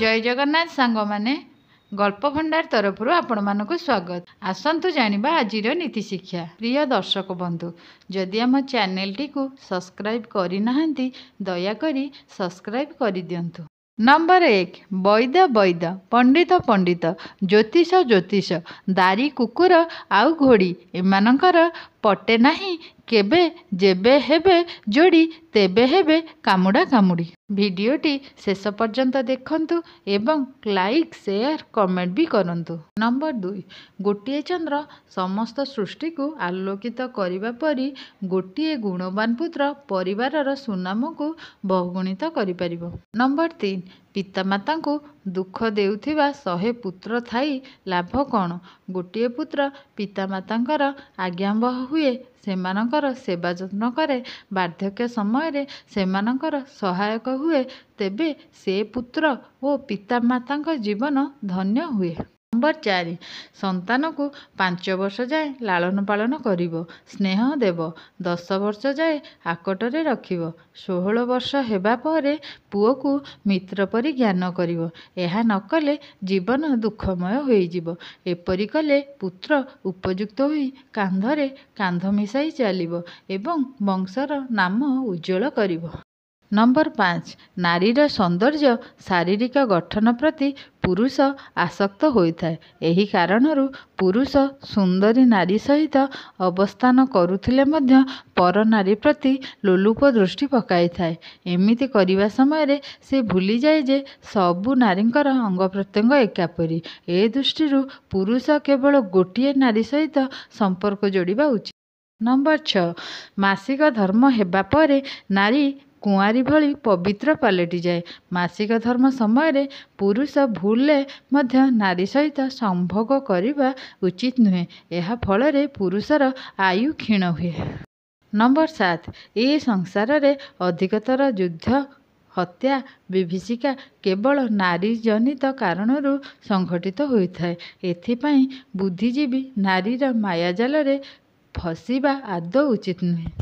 ଜୟ ଜଗନ୍ନାଥ ସାଙ୍ଗମାନେ ଗଳ୍ପ ଭଣ୍ଡାର ତରଫରୁ ଆପଣମାନଙ୍କୁ ସ୍ୱାଗତ ଆସନ୍ତୁ ଜାଣିବା ଆଜିର ନୀତି ଶିକ୍ଷା ପ୍ରିୟ ଦର୍ଶକ ବନ୍ଧୁ ଯଦି ଆମ ଚ୍ୟାନେଲଟିକୁ ସବସ୍କ୍ରାଇବ୍ କରିନାହାନ୍ତି ଦୟାକରି ସବସ୍କ୍ରାଇବ୍ କରିଦିଅନ୍ତୁ ନମ୍ବର ଏକ ବୈଦ ବୈଦ ପଣ୍ଡିତ ପଣ୍ଡିତ ଜ୍ୟୋତିଷ ଜ୍ୟୋତିଷ ଦାରି କୁକୁର ଆଉ ଘୋଡ଼ି ଏମାନଙ୍କର ପଟେ ନାହିଁ କେବେ ଯେବେ ହେବେ ଯୋଡ଼ି ତେବେ ହେବେ କାମୁଡ଼ା କାମୁଡ଼ି ଭିଡ଼ିଓଟି ଶେଷ ପର୍ଯ୍ୟନ୍ତ ଦେଖନ୍ତୁ ଏବଂ ଲାଇକ୍ ସେୟାର କମେଣ୍ଟ ବି କରନ୍ତୁ ନମ୍ବର ଦୁଇ ଗୋଟିଏ ଚନ୍ଦ୍ର ସମସ୍ତ ସୃଷ୍ଟିକୁ ଆଲୋକିତ କରିବା ପରି ଗୋଟିଏ ଗୁଣବାନ ପୁତ୍ର ପରିବାରର ସୁନାମକୁ ବହୁଗୁଣିତ କରିପାରିବ ନମ୍ବର ତିନି ପିତାମାତାଙ୍କୁ ଦୁଃଖ ଦେଉଥିବା ଶହେ ପୁତ୍ର ଥାଇ ଲାଭ କ'ଣ ଗୋଟିଏ ପୁତ୍ର ପିତାମାତାଙ୍କର ଆଜ୍ଞାବହ ହୁଏ ସେମାନଙ୍କର ସେବା ଯତ୍ନ କରେ ବାର୍ଦ୍ଧକ୍ୟ ସମୟରେ ସେମାନଙ୍କର ସହାୟକ ହୁଏ ତେବେ ସେ ପୁତ୍ର ଓ ପିତାମାତାଙ୍କ ଜୀବନ ଧନ୍ୟ ହୁଏ ନମ୍ବର ଚାରି ସନ୍ତାନକୁ ପାଞ୍ଚ ବର୍ଷ ଯାଏ ଲାଳନ ପାଳନ କରିବ ସ୍ନେହ ଦେବ ଦଶ ବର୍ଷ ଯାଏ ଆକଟରେ ରଖିବ ଷୋହଳ ବର୍ଷ ହେବା ପରେ ପୁଅକୁ ମିତ୍ର ପରି ଜ୍ଞାନ କରିବ ଏହା ନ କଲେ ଜୀବନ ଦୁଃଖମୟ ହୋଇଯିବ ଏପରି କଲେ ପୁତ୍ର ଉପଯୁକ୍ତ ହୋଇ କାନ୍ଧରେ କାନ୍ଧ ମିଶାଇ ଚାଲିବ ଏବଂ ବଂଶର ନାମ ଉଜ୍ଜଳ କରିବ ନମ୍ବର ପାଞ୍ଚ ନାରୀର ସୌନ୍ଦର୍ଯ୍ୟ ଶାରୀରିକ ଗଠନ ପ୍ରତି ପୁରୁଷ ଆସକ୍ତ ହୋଇଥାଏ ଏହି କାରଣରୁ ପୁରୁଷ ସୁନ୍ଦରୀ ନାରୀ ସହିତ ଅବସ୍ଥାନ କରୁଥିଲେ ମଧ୍ୟ ପର ନାରୀ ପ୍ରତି ଲୋଲୁପ ଦୃଷ୍ଟି ପକାଇଥାଏ ଏମିତି କରିବା ସମୟରେ ସେ ଭୁଲିଯାଏ ଯେ ସବୁ ନାରୀଙ୍କର ଅଙ୍ଗ ପ୍ରତ୍ୟଙ୍ଗ ଏକାପରି ଏ ଦୃଷ୍ଟିରୁ ପୁରୁଷ କେବଳ ଗୋଟିଏ ନାରୀ ସହିତ ସମ୍ପର୍କ ଯୋଡ଼ିବା ଉଚିତ ନମ୍ବର ଛଅ ମାସିକ ଧର୍ମ ହେବା ପରେ ନାରୀ କୁଆଁରୀ ଭଳି ପବିତ୍ର ପାଲଟିଯାଏ ମାସିକ ଧର୍ମ ସମୟରେ ପୁରୁଷ ଭୁଲେ ମଧ୍ୟ ନାରୀ ସହିତ ସମ୍ଭୋଗ କରିବା ଉଚିତ ନୁହେଁ ଏହା ଫଳରେ ପୁରୁଷର ଆୟୁ କ୍ଷୀଣ ହୁଏ ନମ୍ବର ସାତ ଏ ସଂସାରରେ ଅଧିକତର ଯୁଦ୍ଧ ହତ୍ୟା ବିଭୀଷିକା କେବଳ ନାରୀ ଜନିତ କାରଣରୁ ସଂଘଟିତ ହୋଇଥାଏ ଏଥିପାଇଁ ବୁଦ୍ଧିଜୀବୀ ନାରୀର ମାୟା ଜାଲରେ ଫସିବା ଆଦୌ ଉଚିତ ନୁହେଁ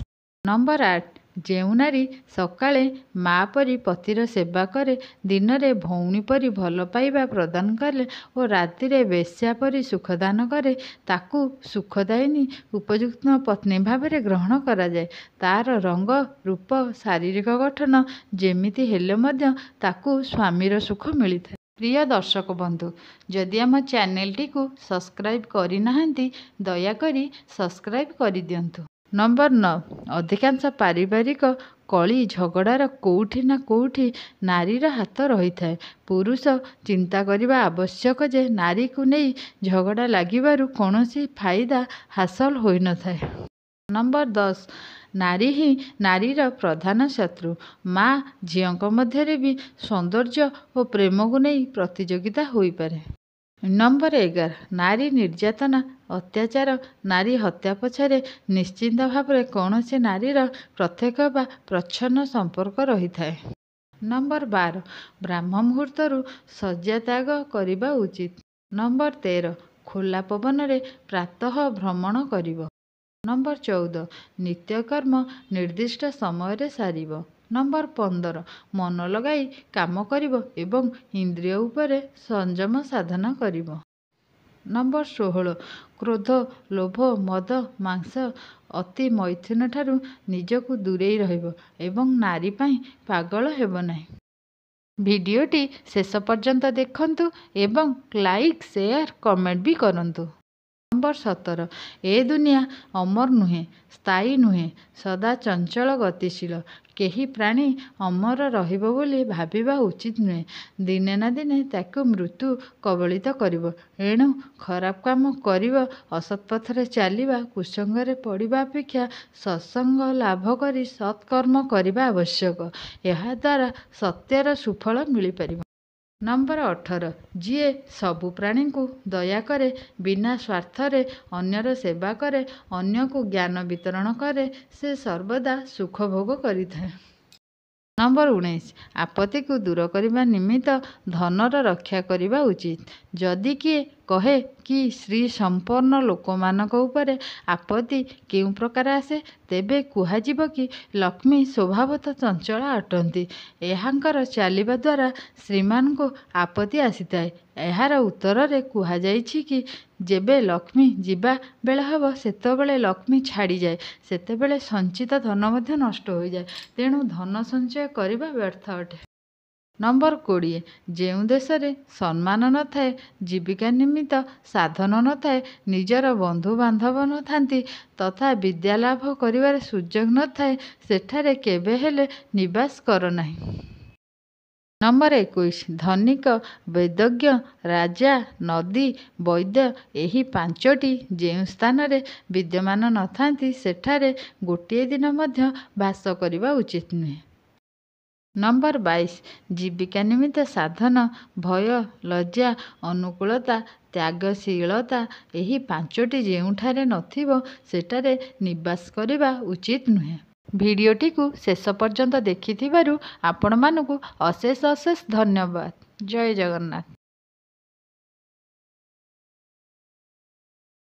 ନମ୍ବର ଆଠ ଯେଉଁ ନାରୀ ସକାଳେ ମା ପରି ପତିର ସେବା କରେ ଦିନରେ ଭଉଣୀ ପରି ଭଲ ପାଇବା ପ୍ରଦାନ କରେ ଓ ରାତିରେ ବେଶ୍ୟା ପରି ସୁଖଦାନ କରେ ତାକୁ ସୁଖଦାୟିନୀ ଉପଯୁକ୍ତ ପତ୍ନୀ ଭାବରେ ଗ୍ରହଣ କରାଯାଏ ତାର ରଙ୍ଗ ରୂପ ଶାରୀରିକ ଗଠନ ଯେମିତି ହେଲେ ମଧ୍ୟ ତାକୁ ସ୍ୱାମୀର ସୁଖ ମିଳିଥାଏ ପ୍ରିୟ ଦର୍ଶକ ବନ୍ଧୁ ଯଦି ଆମ ଚ୍ୟାନେଲଟିକୁ ସବସ୍କ୍ରାଇବ୍ କରିନାହାନ୍ତି ଦୟାକରି ସବସ୍କ୍ରାଇବ୍ କରିଦିଅନ୍ତୁ ନମ୍ବର ନଅ ଅଧିକାଂଶ ପାରିବାରିକ କଳି ଝଗଡ଼ାର କେଉଁଠି ନା କେଉଁଠି ନାରୀର ହାତ ରହିଥାଏ ପୁରୁଷ ଚିନ୍ତା କରିବା ଆବଶ୍ୟକ ଯେ ନାରୀକୁ ନେଇ ଝଗଡ଼ା ଲାଗିବାରୁ କୌଣସି ଫାଇଦା ହାସଲ ହୋଇନଥାଏ ନମ୍ବର ଦଶ ନାରୀ ହିଁ ନାରୀର ପ୍ରଧାନ ଶତ୍ରୁ ମା ଝିଅଙ୍କ ମଧ୍ୟରେ ବି ସୌନ୍ଦର୍ଯ୍ୟ ଓ ପ୍ରେମକୁ ନେଇ ପ୍ରତିଯୋଗିତା ହୋଇପାରେ ନମ୍ବର ଏଗାର ନାରୀ ନିର୍ଯାତନା ଅତ୍ୟାଚାର ନାରୀ ହତ୍ୟା ପଛରେ ନିଶ୍ଚିନ୍ତ ଭାବରେ କୌଣସି ନାରୀର ପ୍ରତ୍ୟକ୍ଷ ବା ପ୍ରଚ୍ଛନ୍ନ ସମ୍ପର୍କ ରହିଥାଏ ନମ୍ବର ବାର ବ୍ରାହ୍ମ ମୁହୂର୍ତ୍ତରୁ ତ୍ୟାଗ କରିବା ଉଚିତ ନମ୍ବର ତେର ଖୋଲା ପବନରେ ପ୍ରାତଃ ଭ୍ରମଣ କରିବ ନମ୍ବର ଚଉଦ ନିତ୍ୟକର୍ମ ନିର୍ଦ୍ଦିଷ୍ଟ ସମୟରେ ସାରିବ ନମ୍ବର ପନ୍ଦର ମନ ଲଗାଇ କାମ କରିବ ଏବଂ ଇନ୍ଦ୍ରିୟ ଉପରେ ସଂଯମ ସାଧନ କରିବ ନମ୍ବର ଷୋହଳ କ୍ରୋଧ ଲୋଭ ମଦ ମାଂସ ଅତି ମୈଥୁନ ଠାରୁ ନିଜକୁ ଦୂରେଇ ରହିବ ଏବଂ ନାରୀ ପାଇଁ ପାଗଳ ହେବ ନାହିଁ ଭିଡ଼ିଓଟି ଶେଷ ପର୍ଯ୍ୟନ୍ତ ଦେଖନ୍ତୁ ଏବଂ ଲାଇକ୍ ସେୟାର କମେଣ୍ଟ ବି କରନ୍ତୁ ନମ୍ବର ସତର ଏ ଦୁନିଆ ଅମର ନୁହେଁ ସ୍ଥାୟୀ ନୁହେଁ ସଦା ଚଞ୍ଚଳ ଗତିଶୀଳ କେହି ପ୍ରାଣୀ ଅମର ରହିବ ବୋଲି ଭାବିବା ଉଚିତ ନୁହେଁ ଦିନେ ନା ଦିନେ ତାକୁ ମୃତ୍ୟୁ କବଳିତ କରିବ ଏଣୁ ଖରାପ କାମ କରିବ ଅସତ୍ପଥରେ ଚାଲିବା କୁସଙ୍ଗରେ ପଡ଼ିବା ଅପେକ୍ଷା ସତ୍ସଙ୍ଗ ଲାଭ କରି ସତ୍କର୍ମ କରିବା ଆବଶ୍ୟକ ଏହାଦ୍ୱାରା ସତ୍ୟର ସୁଫଳ ମିଳିପାରିବ ନମ୍ବର ଅଠର ଯିଏ ସବୁ ପ୍ରାଣୀଙ୍କୁ ଦୟା କରେ ବିନା ସ୍ୱାର୍ଥରେ ଅନ୍ୟର ସେବା କରେ ଅନ୍ୟକୁ ଜ୍ଞାନ ବିତରଣ କରେ ସେ ସର୍ବଦା ସୁଖଭୋଗ କରିଥାଏ ନମ୍ବର ଉଣେଇଶ ଆପତ୍ତିକୁ ଦୂର କରିବା ନିମିତ୍ତ ଧନର ରକ୍ଷା କରିବା ଉଚିତ ଯଦି କିଏ କହେ କି ଶ୍ରୀ ସମ୍ପନ୍ନ ଲୋକମାନଙ୍କ ଉପରେ ଆପତ୍ତି କେଉଁ ପ୍ରକାର ଆସେ ତେବେ କୁହାଯିବ କି ଲକ୍ଷ୍ମୀ ସ୍ୱଭାବତଃ ଚଞ୍ଚଳ ଅଟନ୍ତି ଏହାଙ୍କର ଚାଲିବା ଦ୍ୱାରା ଶ୍ରୀମାନଙ୍କୁ ଆପତ୍ତି ଆସିଥାଏ ଏହାର ଉତ୍ତରରେ କୁହାଯାଇଛି କି ଯେବେ ଲକ୍ଷ୍ମୀ ଯିବା ବେଳେ ହେବ ସେତେବେଳେ ଲକ୍ଷ୍ମୀ ଛାଡ଼ିଯାଏ ସେତେବେଳେ ସଞ୍ଚିତ ଧନ ମଧ୍ୟ ନଷ୍ଟ ହୋଇଯାଏ ତେଣୁ ଧନ ସଞ୍ଚୟ କରିବା ବ୍ୟର୍ଥ ଅଟେ ନମ୍ବର କୋଡ଼ିଏ ଯେଉଁ ଦେଶରେ ସମ୍ମାନ ନଥାଏ ଜୀବିକା ନିମିତ୍ତ ସାଧନ ନଥାଏ ନିଜର ବନ୍ଧୁବାନ୍ଧବ ନଥାନ୍ତି ତଥା ବିଦ୍ୟା ଲାଭ କରିବାର ସୁଯୋଗ ନଥାଏ ସେଠାରେ କେବେ ହେଲେ ନିବାସ କର ନାହିଁ ନମ୍ବର ଏକୋଇଶ ଧନିକ ବୈଦଜ୍ଞ ରାଜା ନଦୀ ବୈଦ୍ୟ ଏହି ପାଞ୍ଚଟି ଯେଉଁ ସ୍ଥାନରେ ବିଦ୍ୟମାନ ନଥାନ୍ତି ସେଠାରେ ଗୋଟିଏ ଦିନ ମଧ୍ୟ ବାସ କରିବା ଉଚିତ ନୁହେଁ ନମ୍ବର ବାଇଶ ଜୀବିକା ନିମିତ୍ତ ସାଧନ ଭୟ ଲଜ୍ଜା ଅନୁକୂଳତା ତ୍ୟାଗଶୀଳତା ଏହି ପାଞ୍ଚଟି ଯେଉଁଠାରେ ନଥିବ ସେଠାରେ ନିବାସ କରିବା ଉଚିତ ନୁହେଁ ଭିଡ଼ିଓଟିକୁ ଶେଷ ପର୍ଯ୍ୟନ୍ତ ଦେଖିଥିବାରୁ ଆପଣମାନଙ୍କୁ ଅଶେଷ ଅଶେଷ ଧନ୍ୟବାଦ ଜୟ ଜଗନ୍ନାଥ